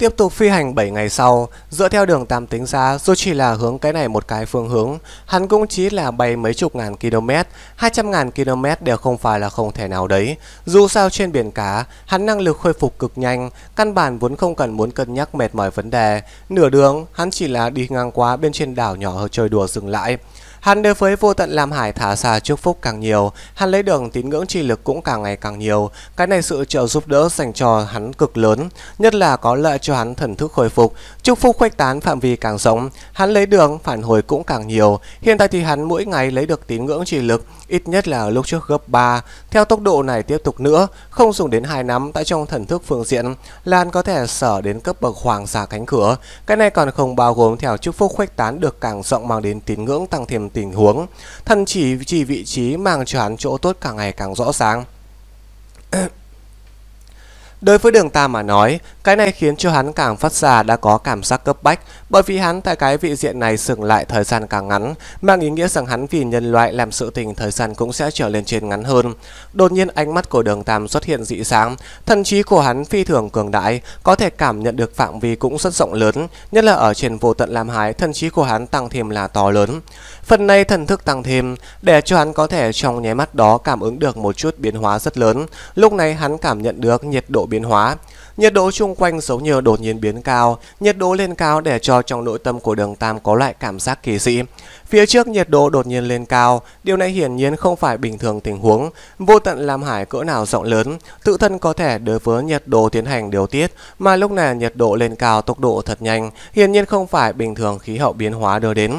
Tiếp tục phi hành 7 ngày sau, dựa theo đường tam tính ra dù chỉ là hướng cái này một cái phương hướng, hắn cũng chỉ là bay mấy chục ngàn km, 200 ngàn km đều không phải là không thể nào đấy. Dù sao trên biển cá, hắn năng lực khôi phục cực nhanh, căn bản vốn không cần muốn cân nhắc mệt mỏi vấn đề. Nửa đường, hắn chỉ là đi ngang qua bên trên đảo nhỏ chơi đùa dừng lại. Hắn đối với vô tận làm Hải thả xa chúc phúc càng nhiều, hắn lấy đường tín ngưỡng chi lực cũng càng ngày càng nhiều. Cái này sự trợ giúp đỡ dành cho hắn cực lớn, nhất là có lợi cho hắn thần thức hồi phục. Chúc phúc khuếch tán phạm vi càng rộng, hắn lấy đường phản hồi cũng càng nhiều. Hiện tại thì hắn mỗi ngày lấy được tín ngưỡng chi lực ít nhất là lúc trước gấp 3. Theo tốc độ này tiếp tục nữa, không dùng đến 2 năm tại trong thần thức phương diện, Lan có thể sở đến cấp bậc hoàng giả cánh cửa. Cái này còn không bao gồm theo chúc phúc khuếch tán được càng rộng mang đến tín ngưỡng tăng thêm tình huống. Thần chỉ chỉ vị trí mang cho hắn chỗ tốt càng ngày càng rõ ràng. Đối với đường ta mà nói, cái này khiến cho hắn càng phát ra đã có cảm giác cấp bách, bởi vì hắn tại cái vị diện này dừng lại thời gian càng ngắn, mang ý nghĩa rằng hắn vì nhân loại làm sự tình thời gian cũng sẽ trở lên trên ngắn hơn. Đột nhiên ánh mắt của đường Tam xuất hiện dị sáng, thần trí của hắn phi thường cường đại, có thể cảm nhận được phạm vi cũng rất rộng lớn, nhất là ở trên vô tận làm hái thần trí của hắn tăng thêm là to lớn. Phần này thần thức tăng thêm, để cho hắn có thể trong nháy mắt đó cảm ứng được một chút biến hóa rất lớn, lúc này hắn cảm nhận được nhiệt độ biến hóa. Nhiệt độ chung quanh giống như đột nhiên biến cao, nhiệt độ lên cao để cho trong nội tâm của đường Tam có loại cảm giác kỳ dị. Phía trước nhiệt độ đột nhiên lên cao, điều này hiển nhiên không phải bình thường tình huống. Vô tận làm hải cỡ nào rộng lớn, tự thân có thể đối với nhiệt độ tiến hành điều tiết, mà lúc này nhiệt độ lên cao tốc độ thật nhanh, hiển nhiên không phải bình thường khí hậu biến hóa đưa đến.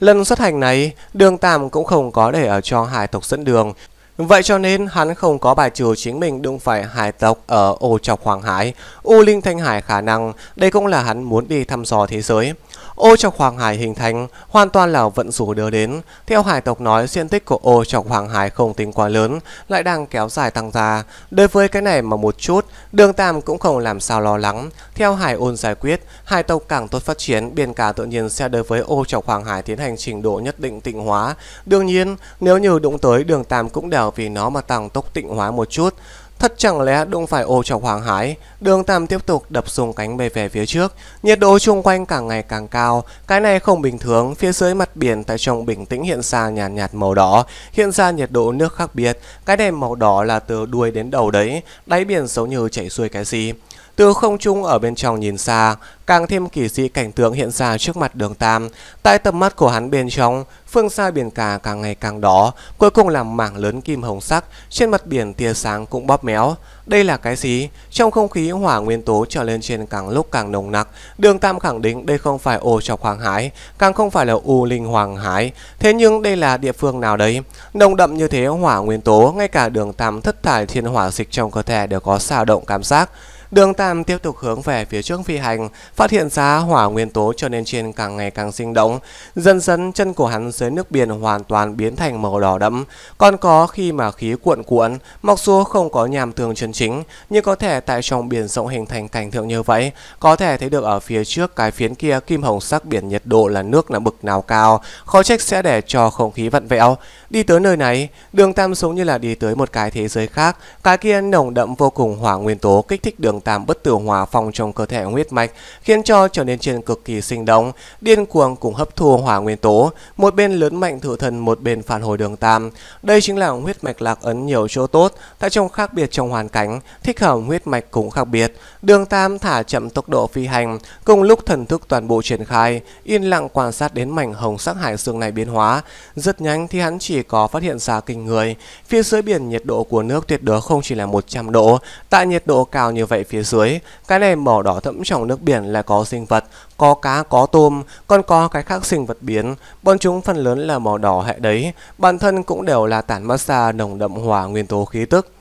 Lần xuất hành này, đường Tam cũng không có để ở cho hải tộc dẫn đường, Vậy cho nên hắn không có bài trừ chính mình đụng phải hải tộc ở ô trọc Hoàng Hải, U Linh Thanh Hải khả năng, đây cũng là hắn muốn đi thăm dò thế giới. Ô trọc Hoàng Hải hình thành hoàn toàn là vận rủ đưa đến. Theo hải tộc nói, diện tích của ô trọc Hoàng Hải không tính quá lớn, lại đang kéo dài tăng ra. Đối với cái này mà một chút, đường Tam cũng không làm sao lo lắng. Theo hải ôn giải quyết, hải tộc càng tốt phát triển, biển cả tự nhiên sẽ đối với ô trọc Hoàng Hải tiến hành trình độ nhất định tịnh hóa. Đương nhiên, nếu như đụng tới đường Tam cũng đều vì nó mà tăng tốc tịnh hóa một chút. Thật chẳng lẽ đụng phải ô trọc hoàng hải đường tam tiếp tục đập xuống cánh bay về phía trước, nhiệt độ xung quanh càng ngày càng cao, cái này không bình thường, phía dưới mặt biển tại trong bình tĩnh hiện ra nhàn nhạt, nhạt màu đỏ, hiện ra nhiệt độ nước khác biệt, cái đèn màu đỏ là từ đuôi đến đầu đấy, đáy biển giống như chảy xuôi cái gì. Từ không trung ở bên trong nhìn xa, càng thêm kỳ dị cảnh tượng hiện ra trước mặt đường Tam. Tại tầm mắt của hắn bên trong, phương xa biển cả càng ngày càng đỏ, cuối cùng làm mảng lớn kim hồng sắc, trên mặt biển tia sáng cũng bóp méo. Đây là cái gì? Trong không khí hỏa nguyên tố trở lên trên càng lúc càng nồng nặc, đường Tam khẳng định đây không phải ô trọc hoàng hải, càng không phải là u linh hoàng hải. Thế nhưng đây là địa phương nào đấy? Nồng đậm như thế hỏa nguyên tố, ngay cả đường Tam thất thải thiên hỏa dịch trong cơ thể đều có xào động cảm giác. Đường Tam tiếp tục hướng về phía trước phi hành, phát hiện ra hỏa nguyên tố trở nên trên càng ngày càng sinh động. Dần dần chân của hắn dưới nước biển hoàn toàn biến thành màu đỏ đậm. Còn có khi mà khí cuộn cuộn, mặc dù không có nhàm tường chân chính, nhưng có thể tại trong biển rộng hình thành cảnh tượng như vậy, có thể thấy được ở phía trước cái phiến kia kim hồng sắc biển nhiệt độ là nước là bực nào cao, khó trách sẽ để cho không khí vặn vẹo. Đi tới nơi này, đường Tam giống như là đi tới một cái thế giới khác, cái kia nồng đậm vô cùng hỏa nguyên tố kích thích đường đường tam bất tử hòa phong trong cơ thể huyết mạch, khiến cho trở nên trên cực kỳ sinh động, điên cuồng cùng hấp thu hỏa nguyên tố, một bên lớn mạnh thử thần một bên phản hồi đường tam. Đây chính là huyết mạch lạc ấn nhiều chỗ tốt, tại trong khác biệt trong hoàn cảnh, thích hợp huyết mạch cũng khác biệt. Đường tam thả chậm tốc độ phi hành, cùng lúc thần thức toàn bộ triển khai, yên lặng quan sát đến mảnh hồng sắc hải dương này biến hóa. Rất nhanh thì hắn chỉ có phát hiện ra kinh người, phía dưới biển nhiệt độ của nước tuyệt đối không chỉ là 100 độ, tại nhiệt độ cao như vậy phía dưới, cái này màu đỏ thẫm trong nước biển là có sinh vật, có cá, có tôm, còn có cái khác sinh vật biến, bọn chúng phần lớn là màu đỏ hệ đấy, bản thân cũng đều là tản massage nồng đậm hỏa nguyên tố khí tức.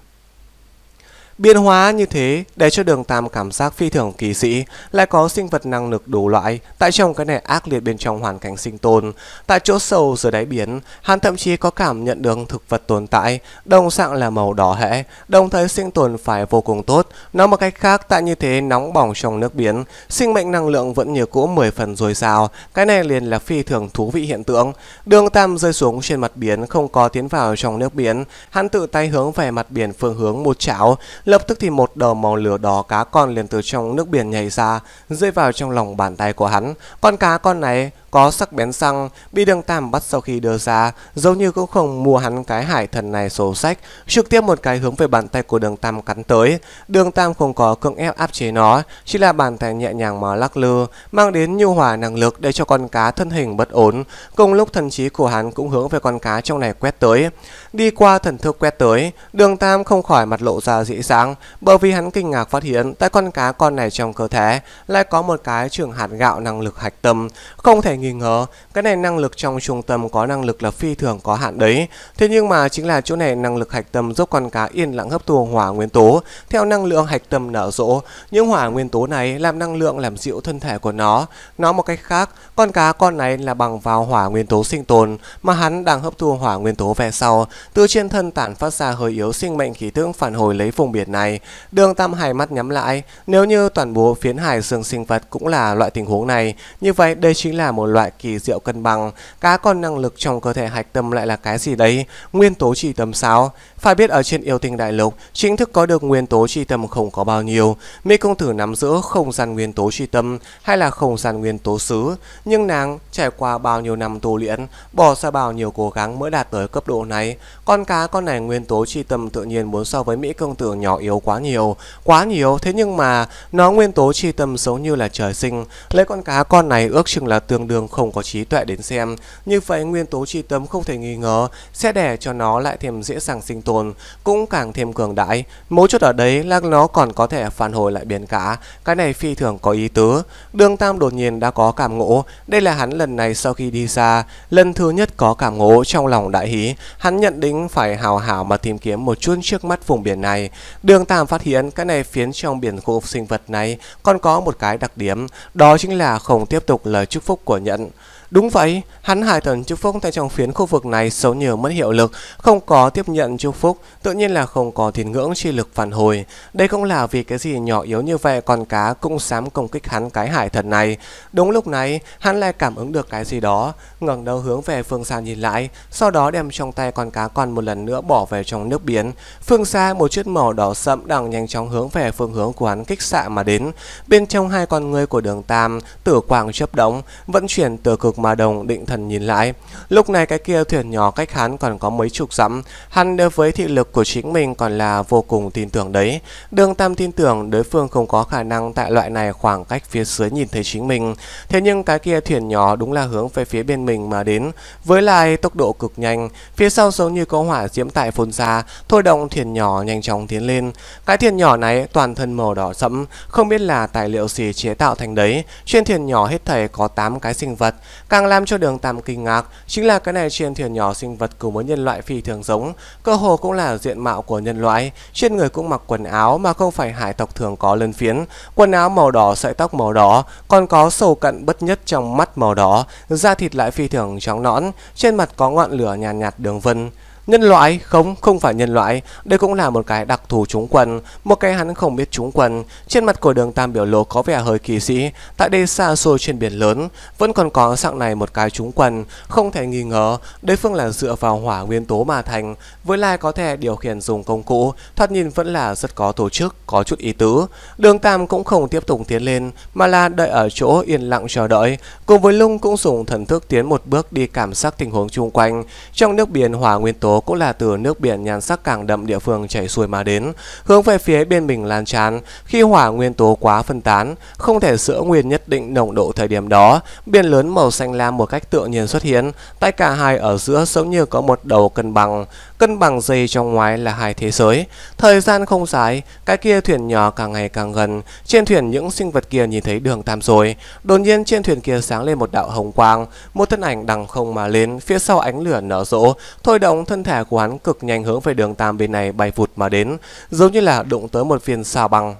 Biên hóa như thế để cho đường tam cảm giác phi thường kỳ sĩ, lại có sinh vật năng lực đủ loại tại trong cái này ác liệt bên trong hoàn cảnh sinh tồn. Tại chỗ sâu dưới đáy biển, hắn thậm chí có cảm nhận được thực vật tồn tại, đồng dạng là màu đỏ hẽ, đồng thời sinh tồn phải vô cùng tốt. Nói một cách khác, tại như thế nóng bỏng trong nước biển, sinh mệnh năng lượng vẫn như cũ 10 phần dồi dào, cái này liền là phi thường thú vị hiện tượng. Đường tam rơi xuống trên mặt biển không có tiến vào trong nước biển, hắn tự tay hướng về mặt biển phương hướng một chảo Lập tức thì một đầu màu lửa đỏ cá con liền từ trong nước biển nhảy ra, rơi vào trong lòng bàn tay của hắn. Con cá con này có sắc bén xăng bị đường Tam bắt sau khi đưa ra, dầu như cũng không mua hắn cái hải thần này sổ sách, trực tiếp một cái hướng về bàn tay của đường Tam cắn tới. Đường Tam không có cưỡng ép áp chế nó, chỉ là bàn tay nhẹ nhàng mà lắc lư, mang đến nhu hòa năng lực để cho con cá thân hình bất ổn. Cùng lúc thần trí của hắn cũng hướng về con cá trong này quét tới. Đi qua thần thức quét tới, đường Tam không khỏi mặt lộ ra dị sáng, bởi vì hắn kinh ngạc phát hiện tại con cá con này trong cơ thể lại có một cái trường hạt gạo năng lực hạch tâm, không thể nghi ngờ, cái này năng lực trong trung tâm có năng lực là phi thường có hạn đấy. Thế nhưng mà chính là chỗ này năng lực hạch tâm giúp con cá yên lặng hấp thu hỏa nguyên tố. Theo năng lượng hạch tâm nở rộ, những hỏa nguyên tố này làm năng lượng làm dịu thân thể của nó. Nói một cách khác, con cá con này là bằng vào hỏa nguyên tố sinh tồn mà hắn đang hấp thu hỏa nguyên tố về sau, từ trên thân tản phát ra hơi yếu sinh mệnh khí tượng phản hồi lấy vùng biển này. Đường Tam Hải mắt nhắm lại, nếu như toàn bộ phiến hải dương sinh vật cũng là loại tình huống này, như vậy đây chính là một loại kỳ diệu cân bằng. Cá con năng lực trong cơ thể hạch tâm lại là cái gì đấy? Nguyên tố chi tâm sao? Phải biết ở trên yêu tinh đại lục, chính thức có được nguyên tố chi tâm không có bao nhiêu. Mỹ công tử nắm giữ không gian nguyên tố chi tâm hay là không gian nguyên tố xứ. Nhưng nàng trải qua bao nhiêu năm tu luyện, bỏ ra bao nhiêu cố gắng mới đạt tới cấp độ này. Con cá con này nguyên tố chi tâm tự nhiên muốn so với Mỹ công tử nhỏ yếu quá nhiều. Quá nhiều, thế nhưng mà nó nguyên tố chi tâm giống như là trời sinh. Lấy con cá con này ước chừng là tương đương lương không có trí tuệ đến xem. Như vậy nguyên tố tri tâm không thể nghi ngờ sẽ để cho nó lại thêm dễ dàng sinh tồn, cũng càng thêm cường đại. Mấu chút ở đấy là nó còn có thể phản hồi lại biển cả. Cái này phi thường có ý tứ. Đường Tam đột nhiên đã có cảm ngộ. Đây là hắn lần này sau khi đi xa, lần thứ nhất có cảm ngộ trong lòng đại hí. Hắn nhận định phải hào hảo mà tìm kiếm một chút trước mắt vùng biển này. Đường Tam phát hiện cái này phiến trong biển khu sinh vật này còn có một cái đặc điểm, đó chính là không tiếp tục lời chúc phúc của Yeah. Đúng vậy, hắn hải thần chúc phúc tại trong phiến khu vực này xấu nhiều mất hiệu lực, không có tiếp nhận chúc phúc, tự nhiên là không có thiền ngưỡng chi lực phản hồi. Đây cũng là vì cái gì nhỏ yếu như vậy còn cá cũng dám công kích hắn cái hải thần này. Đúng lúc này, hắn lại cảm ứng được cái gì đó, ngẩng đầu hướng về phương xa nhìn lại, sau đó đem trong tay con cá con một lần nữa bỏ về trong nước biển. Phương xa một chiếc màu đỏ sẫm đang nhanh chóng hướng về phương hướng của hắn kích xạ mà đến. Bên trong hai con người của đường Tam, tử quang chấp động, vận chuyển từ cực mà đồng định thần nhìn lại. Lúc này cái kia thuyền nhỏ cách hắn còn có mấy chục dặm, hắn đối với thị lực của chính mình còn là vô cùng tin tưởng đấy. Đường Tam tin tưởng đối phương không có khả năng tại loại này khoảng cách phía dưới nhìn thấy chính mình. Thế nhưng cái kia thuyền nhỏ đúng là hướng về phía bên mình mà đến, với lại tốc độ cực nhanh, phía sau giống như có hỏa diễm tại phun ra, thôi động thuyền nhỏ nhanh chóng tiến lên. Cái thuyền nhỏ này toàn thân màu đỏ sẫm, không biết là tài liệu gì chế tạo thành đấy. Trên thuyền nhỏ hết thảy có 8 cái sinh vật, Càng làm cho đường Tam kinh ngạc chính là cái này trên thuyền nhỏ sinh vật cùng với nhân loại phi thường giống, cơ hồ cũng là diện mạo của nhân loại, trên người cũng mặc quần áo mà không phải hải tộc thường có lân phiến, quần áo màu đỏ sợi tóc màu đỏ, còn có sầu cận bất nhất trong mắt màu đỏ, da thịt lại phi thường trắng nõn, trên mặt có ngọn lửa nhàn nhạt, nhạt đường vân. Nhân loại không, không phải nhân loại, đây cũng là một cái đặc thù trúng quần, một cái hắn không biết trúng quần. Trên mặt của đường Tam Biểu Lộ có vẻ hơi kỳ sĩ, tại đây xa xôi trên biển lớn, vẫn còn có dạng này một cái trúng quần, không thể nghi ngờ, đối phương là dựa vào hỏa nguyên tố mà thành, với lai có thể điều khiển dùng công cụ, thoạt nhìn vẫn là rất có tổ chức, có chút ý tứ. Đường Tam cũng không tiếp tục tiến lên, mà là đợi ở chỗ yên lặng chờ đợi, cùng với Lung cũng dùng thần thức tiến một bước đi cảm giác tình huống chung quanh, trong nước biển hỏa nguyên tố cũng là từ nước biển nhan sắc càng đậm địa phương chảy xuôi mà đến, hướng về phía bên mình lan tràn. Khi hỏa nguyên tố quá phân tán, không thể sữa nguyên nhất định nồng độ thời điểm đó, biển lớn màu xanh lam một cách tự nhiên xuất hiện, tại cả hai ở giữa giống như có một đầu cân bằng cân bằng dây trong ngoài là hai thế giới. Thời gian không dài, cái kia thuyền nhỏ càng ngày càng gần, trên thuyền những sinh vật kia nhìn thấy đường tam rồi. Đột nhiên trên thuyền kia sáng lên một đạo hồng quang, một thân ảnh đằng không mà lên, phía sau ánh lửa nở rộ, thôi động thân thể của hắn cực nhanh hướng về đường tam bên này bay vụt mà đến, giống như là đụng tới một viên sao băng.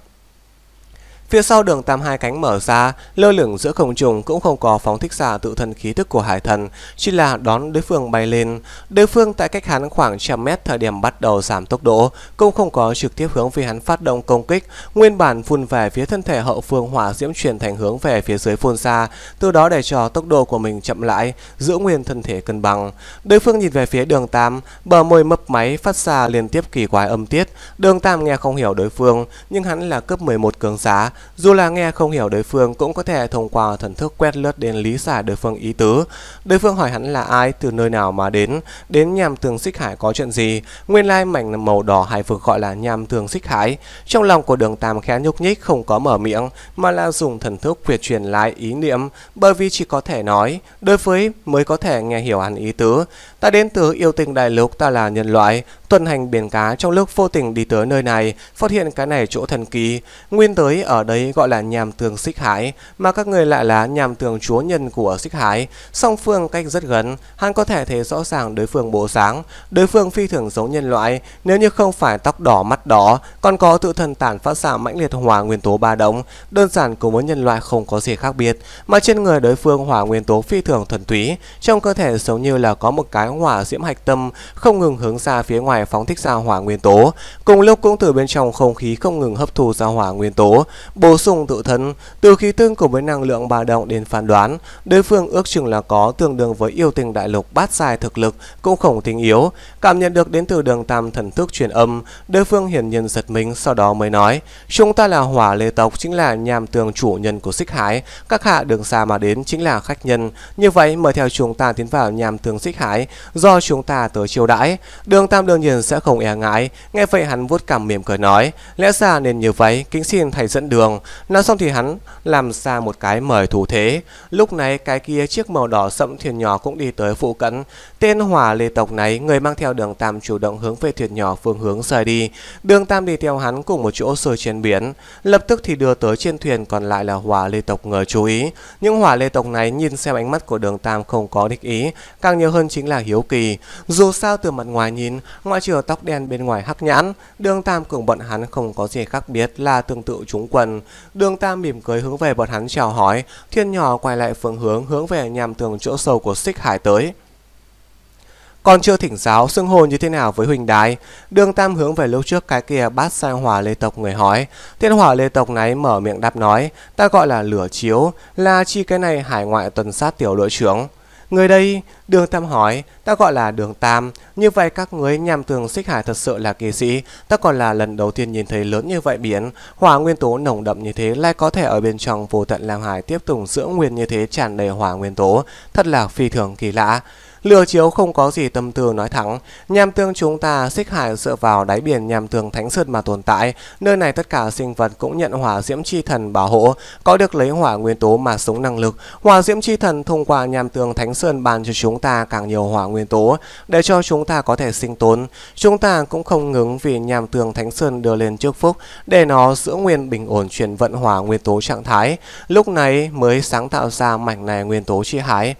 Phía sau đường tam hai cánh mở ra, lơ lửng giữa không trung cũng không có phóng thích giả tự thân khí thức của hải thần, chỉ là đón đối phương bay lên. Đối phương tại cách hắn khoảng trăm mét thời điểm bắt đầu giảm tốc độ, cũng không có trực tiếp hướng về hắn phát động công kích, nguyên bản phun về phía thân thể hậu phương hỏa diễm chuyển thành hướng về phía dưới phun xa, từ đó để cho tốc độ của mình chậm lại, giữ nguyên thân thể cân bằng. Đối phương nhìn về phía đường tam, bờ môi mấp máy phát ra liên tiếp kỳ quái âm tiết. Đường tam nghe không hiểu đối phương, nhưng hắn là cấp 11 cường giá, dù là nghe không hiểu đối phương cũng có thể thông qua thần thức quét lướt đến lý giải đối phương ý tứ. Đối phương hỏi hắn là ai, từ nơi nào mà đến, đến nhằm tường xích hải có chuyện gì. Nguyên lai mảnh màu đỏ hải vực gọi là nhằm tường xích hải. Trong lòng của đường Tam khẽ nhúc nhích không có mở miệng mà là dùng thần thức quyệt truyền lại ý niệm bởi vì chỉ có thể nói, đối với mới có thể nghe hiểu hắn ý tứ. Ta đến từ yêu tinh đại lục ta là nhân loại, Tuần hành biển cá trong lúc vô tình đi tới nơi này, phát hiện cái này chỗ thần kỳ, nguyên tới ở đấy gọi là nhàm tường xích hải, mà các người lại là nhàm tường chúa nhân của xích hải. Song phương cách rất gần, hắn có thể thấy rõ ràng đối phương bố sáng, đối phương phi thường giống nhân loại, nếu như không phải tóc đỏ mắt đỏ, còn có tự thần tản phát xạ mãnh liệt hỏa nguyên tố ba đống, đơn giản cùng với nhân loại không có gì khác biệt, mà trên người đối phương hỏa nguyên tố phi thường thuần túy, trong cơ thể giống như là có một cái hỏa diễm hạch tâm không ngừng hướng ra phía ngoài ngoài phóng thích ra hỏa nguyên tố, cùng lúc cũng từ bên trong không khí không ngừng hấp thu ra hỏa nguyên tố, bổ sung tự thân, từ khí tương cùng với năng lượng bà động đến phán đoán, đối phương ước chừng là có tương đương với yêu tình đại lục bát dài thực lực, cũng không tính yếu, cảm nhận được đến từ đường tam thần thức truyền âm, đối phương hiển nhiên giật mình sau đó mới nói, chúng ta là hỏa lê tộc chính là nhàm tường chủ nhân của xích hải các hạ đường xa mà đến chính là khách nhân, như vậy mời theo chúng ta tiến vào nhàm tường xích hải do chúng ta tới chiêu đãi, đường tam đương nhiên nhiên sẽ không e ngại Nghe vậy hắn vuốt cằm mỉm cười nói Lẽ ra nên như vậy kính xin thầy dẫn đường Nói xong thì hắn làm ra một cái mời thủ thế Lúc này cái kia chiếc màu đỏ sẫm thuyền nhỏ cũng đi tới phụ cận Tên hỏa lê tộc này người mang theo đường tam chủ động hướng về thuyền nhỏ phương hướng rời đi Đường tam đi theo hắn cùng một chỗ sôi trên biển Lập tức thì đưa tới trên thuyền còn lại là hỏa lê tộc người chú ý Nhưng hỏa lê tộc này nhìn xem ánh mắt của đường tam không có địch ý Càng nhiều hơn chính là hiếu kỳ Dù sao từ mặt ngoài nhìn Ngoại Ngoại trừ tóc đen bên ngoài hắc nhãn, đường Tam cùng bọn hắn không có gì khác biệt là tương tự chúng quần. Đường Tam mỉm cười hướng về bọn hắn chào hỏi, thiên nhỏ quay lại phương hướng hướng về nhằm tường chỗ sâu của xích hải tới. Còn chưa thỉnh giáo xưng hồn như thế nào với huỳnh đài Đường Tam hướng về lúc trước cái kia bát sang hỏa lê tộc người hỏi Thiên hỏa lê tộc này mở miệng đáp nói Ta gọi là lửa chiếu Là chi cái này hải ngoại tuần sát tiểu đội trưởng Người đây, đường tam hỏi, ta gọi là đường tam. Như vậy các người nhằm tường xích hải thật sự là kỳ sĩ. Ta còn là lần đầu tiên nhìn thấy lớn như vậy biển. Hỏa nguyên tố nồng đậm như thế lại có thể ở bên trong vô tận làm Hải tiếp tục dưỡng nguyên như thế tràn đầy hỏa nguyên tố. Thật là phi thường kỳ lạ. Lừa chiếu không có gì tầm thường nói thẳng, nham tương chúng ta xích hải dựa vào đáy biển nham tương thánh sơn mà tồn tại, nơi này tất cả sinh vật cũng nhận hỏa diễm chi thần bảo hộ, có được lấy hỏa nguyên tố mà sống năng lực. Hỏa diễm chi thần thông qua nham tương thánh sơn ban cho chúng ta càng nhiều hỏa nguyên tố để cho chúng ta có thể sinh tồn. Chúng ta cũng không ngừng vì nham tương thánh sơn đưa lên trước phúc để nó giữ nguyên bình ổn chuyển vận hỏa nguyên tố trạng thái, lúc này mới sáng tạo ra mảnh này nguyên tố chi hải.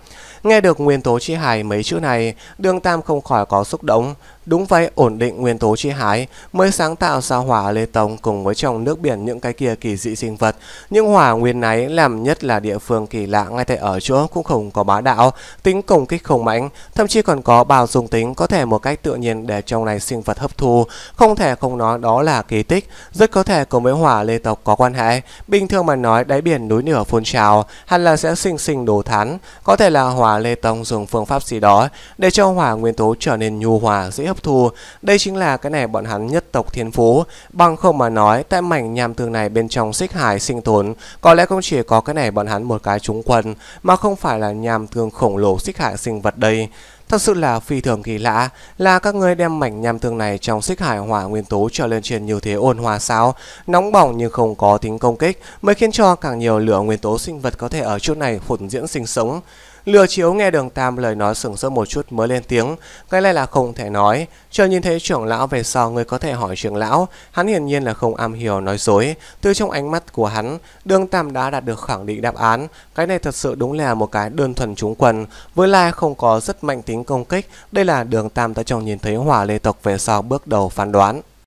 Nghe được nguyên tố chi hài mấy chữ này, Đường Tam không khỏi có xúc động, Đúng vậy, ổn định nguyên tố chi hái mới sáng tạo ra hỏa lê tông cùng với trong nước biển những cái kia kỳ dị sinh vật. Nhưng hỏa nguyên náy làm nhất là địa phương kỳ lạ ngay tại ở chỗ cũng không có bá đạo, tính công kích không mạnh, thậm chí còn có bào dung tính có thể một cách tự nhiên để trong này sinh vật hấp thu. Không thể không nói đó là kỳ tích, rất có thể cùng với hỏa lê tộc có quan hệ. Bình thường mà nói đáy biển núi nửa phun trào, hẳn là sẽ sinh sinh đồ thán. Có thể là hỏa lê tông dùng phương pháp gì đó để cho hỏa nguyên tố trở nên nhu hòa dễ hấp hấp thu. Đây chính là cái này bọn hắn nhất tộc thiên phú. Bằng không mà nói, tại mảnh nham tường này bên trong xích hải sinh tồn, có lẽ không chỉ có cái này bọn hắn một cái chúng quân, mà không phải là nham tường khổng lồ xích hải sinh vật đây. Thật sự là phi thường kỳ lạ là các ngươi đem mảnh nham tường này trong xích hải hỏa nguyên tố trở lên trên như thế ôn hòa sao, nóng bỏng nhưng không có tính công kích mới khiến cho càng nhiều lửa nguyên tố sinh vật có thể ở chỗ này phụng diễn sinh sống. Lừa chiếu nghe đường Tam lời nói sừng sốt một chút mới lên tiếng, cái này là không thể nói. Chờ nhìn thấy trưởng lão về sau người có thể hỏi trưởng lão, hắn hiển nhiên là không am hiểu nói dối. Từ trong ánh mắt của hắn, đường Tam đã đạt được khẳng định đáp án. Cái này thật sự đúng là một cái đơn thuần trúng quần, với lai không có rất mạnh tính công kích. Đây là đường Tam đã trong nhìn thấy hỏa lê tộc về sau bước đầu phán đoán.